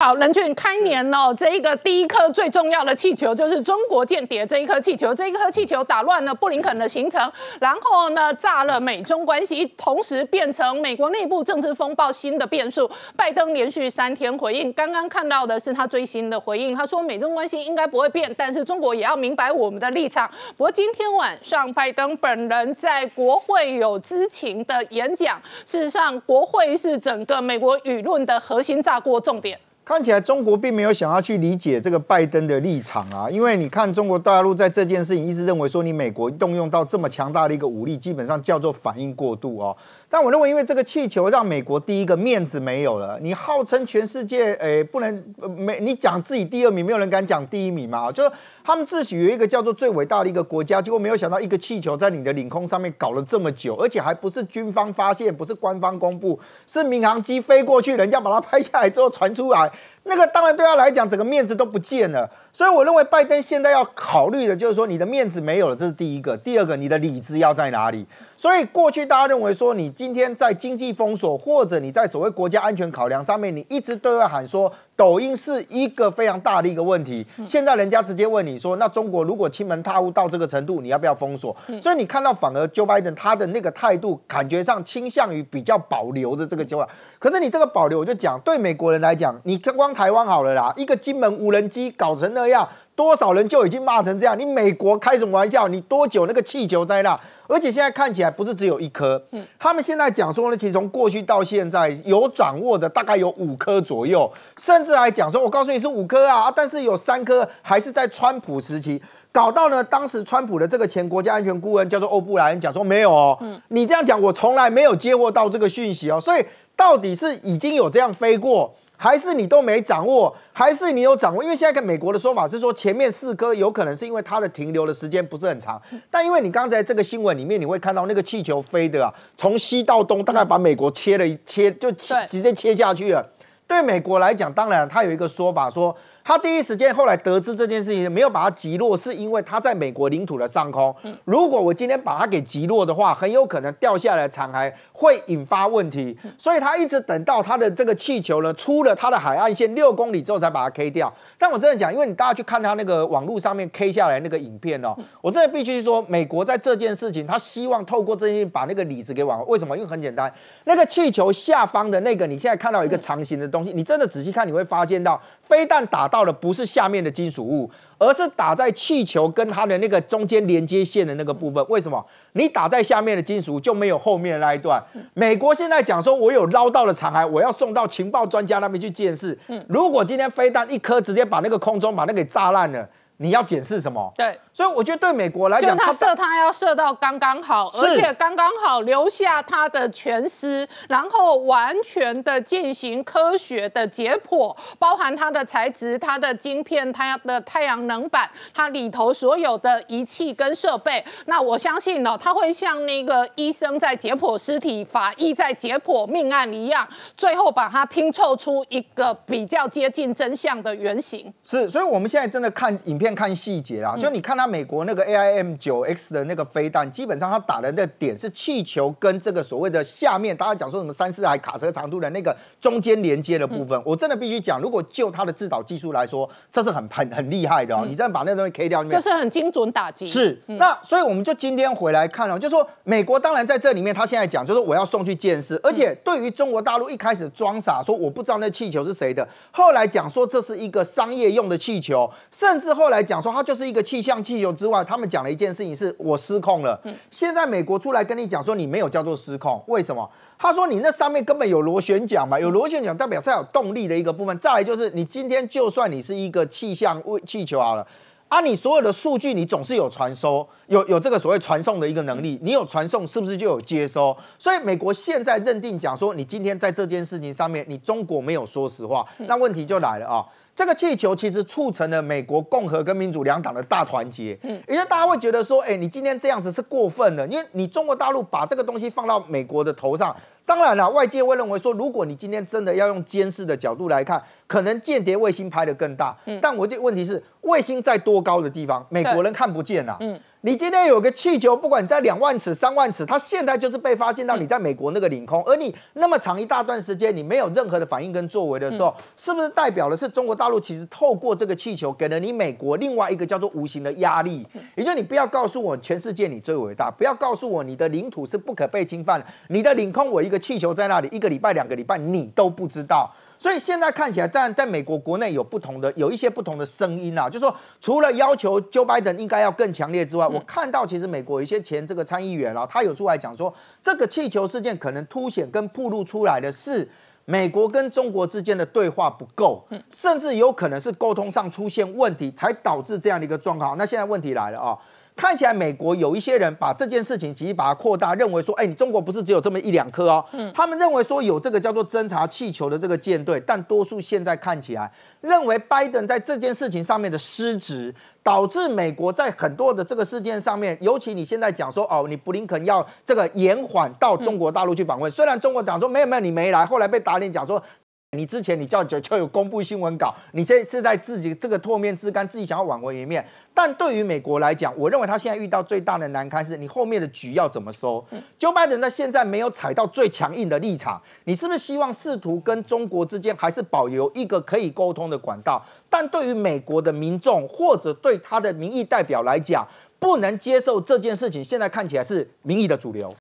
好，人俊，开年哦，这一个第一颗最重要的气球就是中国间谍这一颗气球，这一颗气球打乱了布林肯的行程，然后呢，炸了美中关系，同时变成美国内部政治风暴新的变数。拜登连续三天回应，刚刚看到的是他最新的回应，他说美中关系应该不会变，但是中国也要明白我们的立场。不过今天晚上拜登本人在国会有知情的演讲，事实上国会是整个美国舆论的核心炸锅重点。看起来中国并没有想要去理解这个拜登的立场啊，因为你看中国大陆在这件事情一直认为说你美国动用到这么强大的一个武力，基本上叫做反应过度哦。但我认为，因为这个气球让美国第一个面子没有了。你号称全世界，诶，不能没你讲自己第二名，没有人敢讲第一名嘛。就是他们自诩有一个叫做最伟大的一个国家，结果没有想到一个气球在你的领空上面搞了这么久，而且还不是军方发现，不是官方公布，是民航机飞过去，人家把它拍下来之后传出来。那个当然对他来讲，整个面子都不见了。所以我认为拜登现在要考虑的就是说，你的面子没有了，这是第一个。第二个，你的理智要在哪里？所以过去大家认为说，你今天在经济封锁或者你在所谓国家安全考量上面，你一直对外喊说抖音是一个非常大的一个问题。现在人家直接问你说，那中国如果亲门踏户到这个程度，你要不要封锁？所以你看到反而 Joe Biden 他的那个态度，感觉上倾向于比较保留的这个计划。可是你这个保留，我就讲对美国人来讲，你光。台湾好了啦，一个金门无人机搞成那样，多少人就已经骂成这样。你美国开什么玩笑？你多久那个气球在那？而且现在看起来不是只有一颗。嗯，他们现在讲说呢，其实从过去到现在有掌握的大概有五颗左右，甚至还讲说，我告诉你是五颗啊，但是有三颗还是在川普时期搞到呢。当时川普的这个前国家安全顾问叫做欧布莱恩，讲说没有哦。嗯，你这样讲，我从来没有接获到这个讯息哦。所以到底是已经有这样飞过？还是你都没掌握，还是你有掌握？因为现在跟美国的说法是说，前面四颗有可能是因为它的停留的时间不是很长，但因为你刚才这个新闻里面，你会看到那个气球飞的啊，从西到东，大概把美国切了一切，就切直接切下去了。对美国来讲，当然它有一个说法说。他第一时间后来得知这件事情没有把它击落，是因为他在美国领土的上空。嗯，如果我今天把它给击落的话，很有可能掉下来的残骸会引发问题。所以他一直等到他的这个气球呢出了他的海岸线六公里之后才把它 K 掉。但我真的讲，因为你大家去看他那个网络上面 K 下来那个影片哦，我真的必须说，美国在这件事情他希望透过这件事情把那个里子给挽回。为什么？因为很简单，那个气球下方的那个你现在看到一个长形的东西，你真的仔细看，你会发现到飞弹打到。到的不是下面的金属物，而是打在气球跟它的那个中间连接线的那个部分。为什么？你打在下面的金属就没有后面的那一段。美国现在讲说，我有捞到了残骸，我要送到情报专家那边去见识。如果今天飞弹一颗直接把那个空中把那个给炸烂了。你要检视什么？对，所以我觉得对美国来讲，就他射他要射到刚刚好，而且刚刚好留下他的全尸，然后完全的进行科学的解剖，包含它的材质、它的晶片、它的太阳能板、它里头所有的仪器跟设备。那我相信呢，他会像那个医生在解剖尸体、法医在解剖命案一样，最后把它拼凑出一个比较接近真相的原型。是，所以我们现在真的看影片。看细节啊，就你看他美国那个 AIM 九 X 的那个飞弹，基本上他打的那点是气球跟这个所谓的下面，大家讲说什么三四台卡车长度的那个中间连接的部分。我真的必须讲，如果就它的制导技术来说，这是很很很厉害的哦。你这样把那东西 K 掉，这是很精准打击。是那，所以我们就今天回来看了，就说美国当然在这里面，他现在讲就是我要送去见识，而且对于中国大陆一开始装傻说我不知道那气球是谁的，后来讲说这是一个商业用的气球，甚至后来。来讲说，它就是一个气象气球之外，他们讲了一件事情，是我失控了。现在美国出来跟你讲说，你没有叫做失控，为什么？他说你那上面根本有螺旋桨嘛，有螺旋桨代表它有动力的一个部分。再来就是，你今天就算你是一个气象气球好了，啊，你所有的数据你总是有传输，有有这个所谓传送的一个能力，你有传送是不是就有接收？所以美国现在认定讲说，你今天在这件事情上面，你中国没有说实话，那问题就来了啊。这个气球其实促成了美国共和跟民主两党的大团结，嗯，因为大家会觉得说，哎，你今天这样子是过分的，因为你中国大陆把这个东西放到美国的头上，当然了，外界会认为说，如果你今天真的要用监视的角度来看，可能间谍卫星拍的更大，嗯，但我的问题是，卫星在多高的地方，美国人看不见啊，嗯。你今天有个气球，不管在两万尺、三万尺，它现在就是被发现到你在美国那个领空，而你那么长一大段时间，你没有任何的反应跟作为的时候，是不是代表了是中国大陆其实透过这个气球给了你美国另外一个叫做无形的压力？也就你不要告诉我全世界你最伟大，不要告诉我你的领土是不可被侵犯，你的领空我一个气球在那里，一个礼拜、两个礼拜你都不知道。所以现在看起来，在在美国国内有不同的，有一些不同的声音啊，就说除了要求 Joe Biden 应该要更强烈之外，我看到其实美国一些前这个参议员啊，他有出来讲说，这个气球事件可能凸显跟暴露出来的是美国跟中国之间的对话不够，甚至有可能是沟通上出现问题，才导致这样的一个状况。那现在问题来了啊。看起来美国有一些人把这件事情其实把它扩大，认为说，哎，你中国不是只有这么一两颗哦，他们认为说有这个叫做侦察气球的这个舰队，但多数现在看起来，认为拜登在这件事情上面的失职，导致美国在很多的这个事件上面，尤其你现在讲说，哦，你布林肯要这个延缓到中国大陆去访问，虽然中国讲说没有没有你没来，后来被打脸讲说。你之前你叫九 o 有公布新闻稿，你现在是在自己这个唾面自干，自己想要挽回一面。但对于美国来讲，我认为他现在遇到最大的难堪是你后面的局要怎么收。就拜登 b 现在没有踩到最强硬的立场，你是不是希望试图跟中国之间还是保留一个可以沟通的管道？但对于美国的民众或者对他的民意代表来讲，不能接受这件事情，现在看起来是民意的主流。